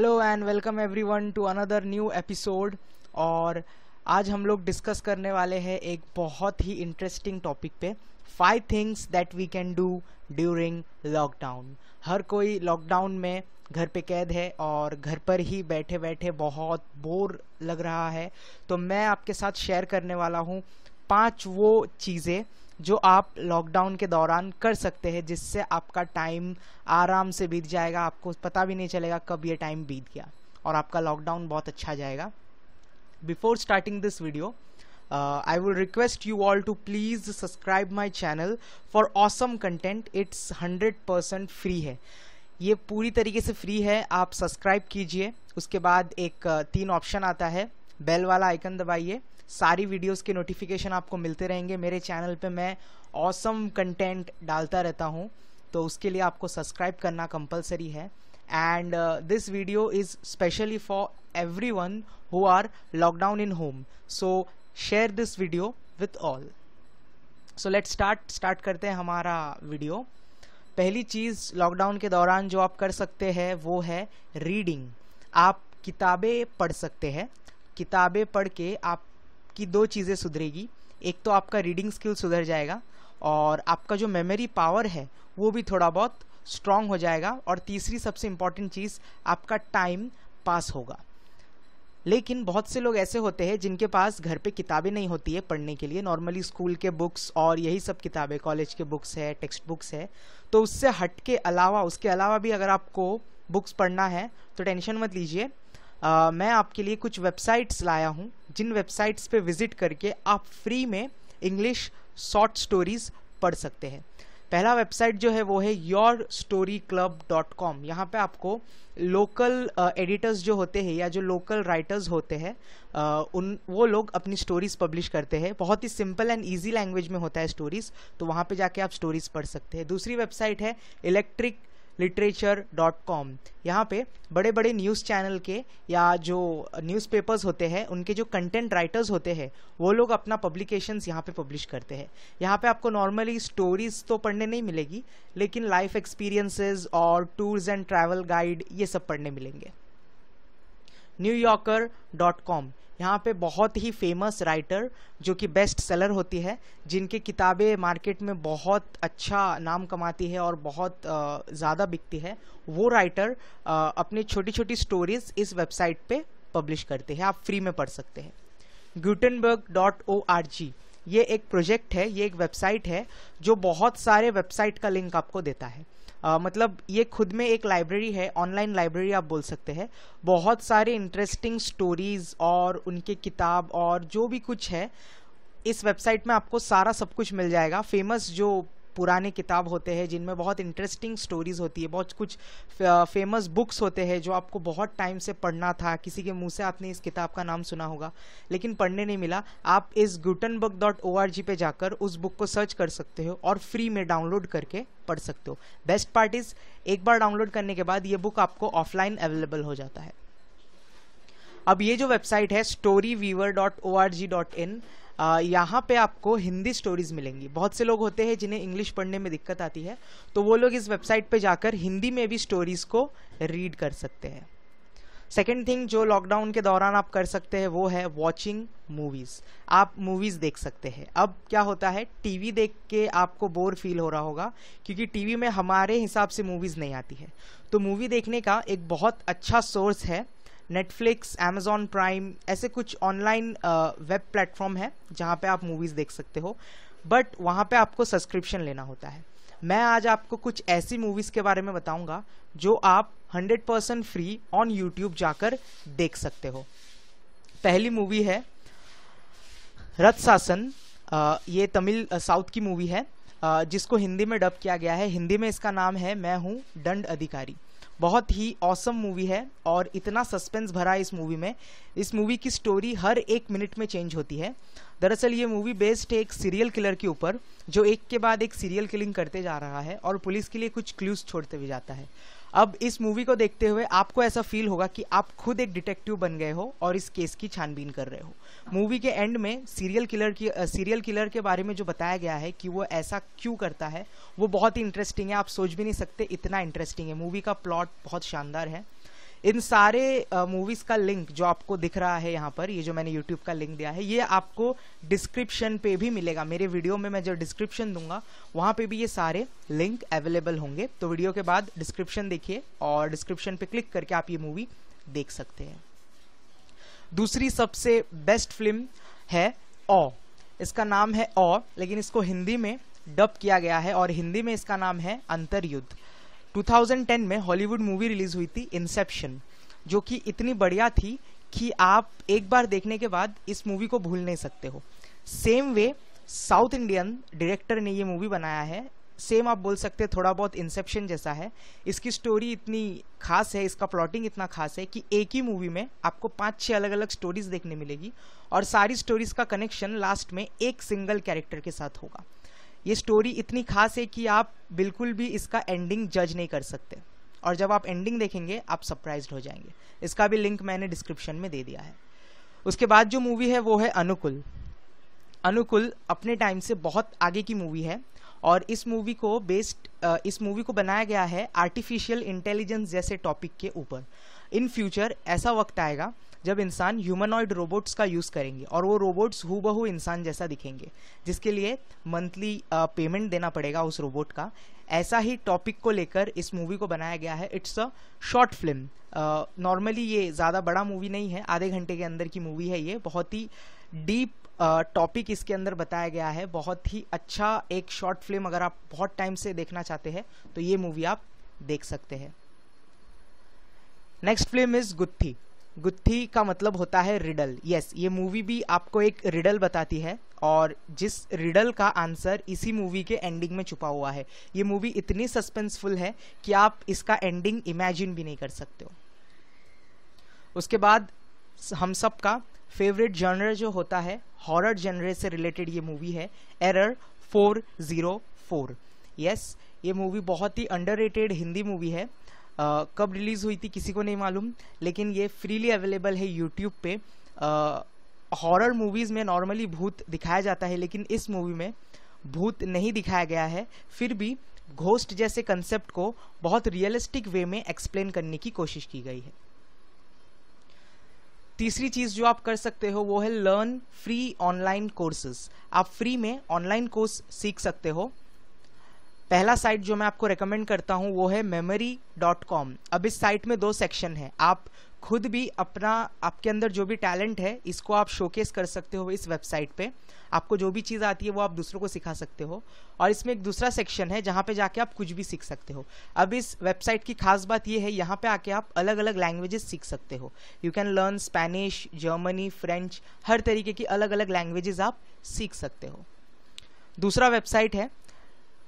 hello and welcome everyone to another new episode और आज हम लोग डिस्कस करने वाले हैं एक बहुत ही इंटरेस्टिंग टॉपिक पे five things that we can do during lockdown हर कोई लॉकडाउन में घर पे कैद है और घर पर ही बैठे बैठे बहुत बोर लग रहा है तो मैं आपके साथ शेयर करने वाला हूँ पांच वो चीज़ें जो आप लॉकडाउन के दौरान कर सकते हैं जिससे आपका टाइम आराम से बीत जाएगा आपको पता भी नहीं चलेगा कब ये टाइम बीत गया और आपका लॉकडाउन बहुत अच्छा जाएगा before starting this video I would request you all to please subscribe my channel for awesome content it's hundred percent free है ये पूरी तरीके से फ्री है आप सब्सक्राइब कीजिए उसके बाद एक uh, तीन ऑप्शन आता है बेल वाला आइकन दबाइए सारी वीडियोस के नोटिफिकेशन आपको मिलते रहेंगे मेरे चैनल पे मैं ऑसम कंटेंट डालता रहता हूँ तो उसके लिए आपको सब्सक्राइब करना कंपलसरी है and this video is specially for everyone who are lockdown in home so share this video with all so let start start करते हैं हमारा वीडियो पहली चीज़ लॉकडाउन के दौरान जो आप कर सकते हैं वो है रीडिंग आप किताबें पढ़ सकते हैं किताबें पढ़ के आपकी दो चीज़ें सुधरेगी एक तो आपका रीडिंग स्किल सुधर जाएगा और आपका जो मेमोरी पावर है वो भी थोड़ा बहुत स्ट्रांग हो जाएगा और तीसरी सबसे इम्पॉर्टेंट चीज़ आपका टाइम पास होगा लेकिन बहुत से लोग ऐसे होते हैं जिनके पास घर पे किताबें नहीं होती है पढ़ने के लिए नॉर्मली स्कूल के बुक्स और यही सब किताबें कॉलेज के बुक्स है टेक्स्ट बुक्स है तो उससे हट के अलावा उसके अलावा भी अगर आपको बुक्स पढ़ना है तो टेंशन मत लीजिए आ, मैं आपके लिए कुछ वेबसाइट्स लाया हूँ जिन वेबसाइट्स पे विजिट करके आप फ्री में इंग्लिश शॉर्ट स्टोरीज पढ़ सकते हैं पहला वेबसाइट जो है वो है your story club dot com यहाँ पर आपको लोकल एडिटर्स uh, जो होते हैं या जो लोकल राइटर्स होते हैं uh, उन वो लोग अपनी स्टोरीज पब्लिश करते हैं बहुत ही सिंपल एंड ईजी लैंग्वेज में होता है स्टोरीज तो वहाँ पे जाके आप स्टोरीज पढ़ सकते हैं दूसरी वेबसाइट है इलेक्ट्रिक लिटरेचर डॉट कॉम यहाँ पे बड़े बड़े न्यूज़ चैनल के या जो न्यूज़पेपर्स होते हैं उनके जो कंटेंट राइटर्स होते हैं वो लोग अपना पब्लिकेशंस यहाँ पे पब्लिश करते हैं यहाँ पे आपको नॉर्मली स्टोरीज तो पढ़ने नहीं मिलेगी लेकिन लाइफ एक्सपीरियंसेस और टूर्स एंड ट्रैवल गाइड ये सब पढ़ने मिलेंगे न्यूयॉर्कर डॉट कॉम यहाँ पे बहुत ही फेमस राइटर जो कि बेस्ट सेलर होती है जिनकी किताबें मार्केट में बहुत अच्छा नाम कमाती है और बहुत ज़्यादा बिकती है वो राइटर अपनी छोटी छोटी स्टोरीज इस वेबसाइट पे पब्लिश करते हैं आप फ्री में पढ़ सकते हैं Gutenberg dot O R G ये एक प्रोजेक्ट है ये एक वेबसाइट है जो बहुत सारे वेबसाइट का लिंक आपको देता है मतलब ये खुद में एक लाइब्रेरी है ऑनलाइन लाइब्रेरी आप बोल सकते हैं बहुत सारे इंटरेस्टिंग स्टोरीज और उनके किताब और जो भी कुछ है इस वेबसाइट में आपको सारा सब कुछ मिल जाएगा फेमस जो पुराने किताब होते हैं जिनमें बहुत इंटरेस्टिंग स्टोरीज़ होती है बहुत कुछ फेमस बुक्स होते हैं जो आपको बहुत टाइम से पढ़ना था किसी के मुंह से आपने इस किताब का नाम सुना होगा लेकिन पढ़ने नहीं मिला आप इस Guten book dot O R G पे जाकर उस बुक को सर्च कर सकते हो और फ्री में डाउनलोड करके पढ़ सकते हो बेस्ट पार्ट इज़ एक बार डाउनलोड करने के बाद ये बुक आपको ऑफलाइन अवेलेबल हो जाता है अब ये जो वेबसाइट है StoryWeaver dot O R G dot in यहाँ पे आपको हिंदी स्टोरीज मिलेंगी बहुत से लोग होते हैं जिन्हें इंग्लिश पढ़ने में दिक्कत आती है तो वो लोग इस वेबसाइट पे जाकर हिंदी में भी स्टोरीज को रीड कर सकते हैं सेकेंड थिंग जो लॉकडाउन के दौरान आप कर सकते हैं वो है वॉचिंग मूवीज़ आप मूवीज़ देख सकते हैं अब क्या होता है टीवी देख के आपको बोर फील हो रहा होगा क्योंकि टीवी में हमारे हिसाब से मूवीज़ नहीं आती है तो मूवी देखने का एक बहुत अच्छा सोर्स है नेटफ्लिक्स एमेजॉन प्राइम ऐसे कुछ ऑनलाइन वेब प्लेटफॉर्म है जहाँ पे आप मूवीज़ देख सकते हो बट वहाँ पे आपको सब्सक्रिप्शन लेना होता है मैं आज आपको कुछ ऐसी मूवीज़ के बारे में बताऊंगा जो आप 100% परसेंट फ्री ऑन यूट्यूब जाकर देख सकते हो पहली मूवी है रथ शासन ये तमिल साउथ की मूवी है जिसको हिंदी में डब किया गया है हिंदी में इसका नाम है मैं हूँ दंड अधिकारी बहुत ही औसम मूवी है और इतना सस्पेंस भरा है इस मूवी में इस मूवी की स्टोरी हर एक मिनट में चेंज होती है दरअसल ये मूवी बेस्ड है एक सीरियल किलर के ऊपर जो एक के बाद एक सीरियल किलिंग करते जा रहा है और पुलिस के लिए कुछ क्लूज छोड़ते भी जाता है अब इस मूवी को देखते हुए आपको ऐसा फील होगा कि आप खुद एक डिटेक्टिव बन गए हो और इस केस की छानबीन कर रहे हो मूवी के एंड में सीरियल किलर की सीरियल किलर के बारे में जो बताया गया है कि वो ऐसा क्यों करता है वो बहुत ही इंटरेस्टिंग है आप सोच भी नहीं सकते इतना इंटरेस्टिंग है मूवी का प्लॉट बहुत शानदार है इन सारे मूवीज का लिंक जो आपको दिख रहा है यहाँ पर ये जो मैंने यूट्यूब का लिंक दिया है ये आपको डिस्क्रिप्शन पे भी मिलेगा मेरे वीडियो में मैं जो डिस्क्रिप्शन दूंगा वहां पे भी ये सारे लिंक अवेलेबल होंगे तो वीडियो के बाद डिस्क्रिप्शन देखिए और डिस्क्रिप्शन पे क्लिक करके आप ये मूवी देख सकते हैं दूसरी सबसे बेस्ट फिल्म है ओ इसका नाम है ओ लेकिन इसको हिंदी में डब किया गया है और हिंदी में इसका नाम है अंतर्युद्ध 2010 में हॉलीवुड मूवी रिलीज हुई थी इंसेप्शन जो कि इतनी बढ़िया थी कि आप एक बार देखने के बाद इस मूवी को भूल नहीं सकते हो same way South Indian director ने ये मूवी बनाया है सेम आप बोल सकते हैं थोड़ा बहुत इंसेप्शन जैसा है इसकी स्टोरी इतनी खास है इसका प्लॉटिंग इतना खास है कि एक ही मूवी में आपको पांच छह अलग अलग स्टोरीज देखने मिलेगी और सारी स्टोरीज का कनेक्शन लास्ट में एक सिंगल कैरेक्टर के साथ होगा ये स्टोरी इतनी खास है कि आप बिल्कुल भी इसका एंडिंग जज नहीं कर सकते और जब आप एंडिंग देखेंगे आप सरप्राइज हो जाएंगे इसका भी लिंक मैंने डिस्क्रिप्शन में दे दिया है उसके बाद जो मूवी है वो है अनुकुल अनुकुल अपने टाइम से बहुत आगे की मूवी है और इस मूवी को बेस्ड इस मूवी को बनाया गया है आर्टिफिशियल इंटेलिजेंस जैसे टॉपिक के ऊपर इन फ्यूचर ऐसा वक्त आएगा जब इंसान ह्यूमनॉइड रोबोट्स का यूज़ करेंगे और वो रोबोट्स हु इंसान जैसा दिखेंगे जिसके लिए मंथली पेमेंट देना पड़ेगा उस रोबोट का ऐसा ही टॉपिक को लेकर इस मूवी को बनाया गया है it's a short film normally ये ज़्यादा बड़ा मूवी नहीं है आधे घंटे के अंदर की मूवी है ये बहुत ही डीप टॉपिक uh, इसके अंदर बताया गया है बहुत ही अच्छा एक शॉर्ट फिल्म अगर आप बहुत टाइम से देखना चाहते हैं तो ये मूवी आप देख सकते हैं नेक्स्ट फिल्म इज गुत्थी गुत्थी का मतलब होता है रिडल यस ये मूवी भी आपको एक रिडल बताती है और जिस रिडल का आंसर इसी मूवी के एंडिंग में छुपा हुआ है ये मूवी इतनी सस्पेंसफुल है कि आप इसका एंडिंग इमेजिन भी नहीं कर सकते हो उसके बाद हम सब का फेवरेट जॉनर जो होता है हॉरर जनरे से रिलेटेड ये मूवी है एरर 404 यस yes, ये मूवी बहुत ही अंडर हिंदी मूवी है कब रिलीज़ हुई थी किसी को नहीं मालूम लेकिन ये फ्रीली अवेलेबल है यूट्यूब पे हॉरर मूवीज़ में नॉर्मली भूत दिखाया जाता है लेकिन इस मूवी में भूत नहीं दिखाया गया है फिर भी घोस्ट जैसे कंसेप्ट को बहुत रियलिस्टिक वे में एक्सप्लेन करने की कोशिश की गई है तीसरी चीज जो आप कर सकते हो वो है लर्न फ्री ऑनलाइन कोर्सेज आप फ्री में ऑनलाइन कोर्स सीख सकते हो पहला साइट जो मैं आपको रेकमेंड करता हूँ वो है मेमोरी डॉट कॉम अब इस साइट में दो सेक्शन है आप खुद भी अपना आपके अंदर जो भी टैलेंट है इसको आप शोकेस कर सकते हो इस वेबसाइट पे आपको जो भी चीज़ आती है वो आप दूसरों को सिखा सकते हो और इसमें एक दूसरा सेक्शन है जहाँ पे जाके आप कुछ भी सीख सकते हो अब इस वेबसाइट की खास बात ये है यहाँ पे आके आप अलग अलग लैंग्वेजेस सीख सकते हो you can learn Spanish Germany French हर तरीके की अलग अलग लैंग्वेजेस आप सीख सकते हो दूसरा वेबसाइट है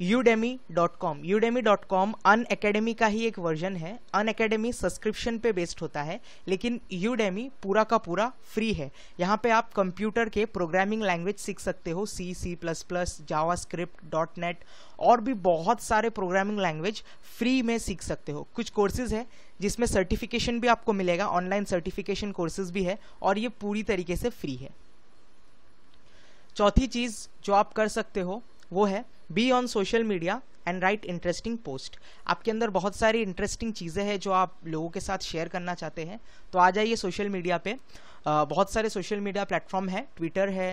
udemy.com udemy.com अन अकेडमी का ही एक वर्जन है अन अकेडमी सब्सक्रिप्शन पे बेस्ड होता है लेकिन udemy पूरा का पूरा फ्री है यहाँ पे आप कंप्यूटर के प्रोग्रामिंग लैंग्वेज सीख सकते हो C C plus plus JavaScript dot net और भी बहुत सारे प्रोग्रामिंग लैंग्वेज फ्री में सीख सकते हो कुछ कोर्सेज है जिसमें सर्टिफिकेशन भी आपको मिलेगा ऑनलाइन सर्टिफिकेशन कोर्सेज भी है और ये पूरी तरीके से फ्री है चौथी चीज जो आप कर सकते हो वो है be on social media and write interesting post आपके अंदर बहुत सारी इंटरेस्टिंग चीज़ें हैं जो आप लोगों के साथ शेयर करना चाहते हैं तो आ जाइए सोशल मीडिया पे बहुत सारे सोशल मीडिया प्लेटफॉर्म है ट्विटर है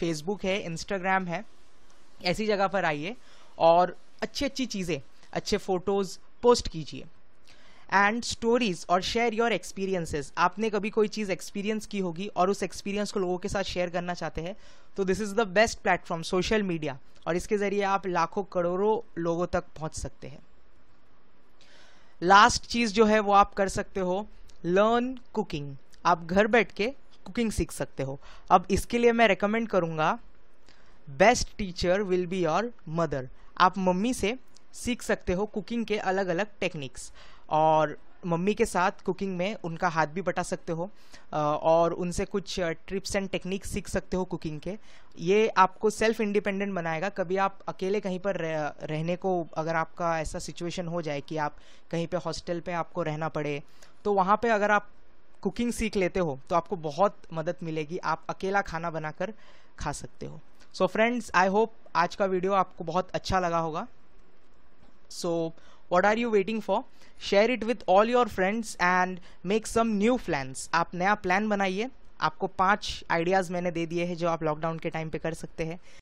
फेसबुक है इंस्टाग्राम है ऐसी जगह पर आइए और अच्छी अच्छी चीज़ें अच्छे फ़ोटोज़ पोस्ट कीजिए एंड स्टोरीज और शेयर योर एक्सपीरियंसेस आपने कभी कोई चीज़ एक्सपीरियंस की होगी और उस एक्सपीरियंस को लोगों के साथ शेयर करना चाहते हैं तो this is the best platform social media और इसके ज़रिए आप लाखों करोड़ों लोगों तक पहुंच सकते हैं लास्ट चीज़ जो है वो आप कर सकते हो लर्न कुकिंग आप घर बैठ के कुकिंग सीख सकते हो अब इसके लिए मैं रिकमेंड करूंगा best teacher will be your mother आप मम्मी से सीख सकते हो कुकिंग के अलग अलग टेक्निक्स और मम्मी के साथ कुकिंग में उनका हाथ भी बटा सकते हो और उनसे कुछ ट्रिप्स एंड टेक्निक सीख सकते हो कुकिंग के ये आपको सेल्फ इंडिपेंडेंट बनाएगा कभी आप अकेले कहीं पर रहने को अगर आपका ऐसा सिचुएशन हो जाए कि आप कहीं पे हॉस्टल पे आपको रहना पड़े तो वहाँ पे अगर आप कुकिंग सीख लेते हो तो आपको बहुत मदद मिलेगी आप अकेला खाना बनाकर खा सकते हो सो फ्रेंड्स आई होप आज का वीडियो आपको बहुत अच्छा लगा होगा so so, what are you waiting for share it with all your friends and make some new plan आप नया प्लान बनाइए आपको पांच आइडियाज मैंने दे दिए हैं जो आप लॉकडाउन के टाइम पे कर सकते हैं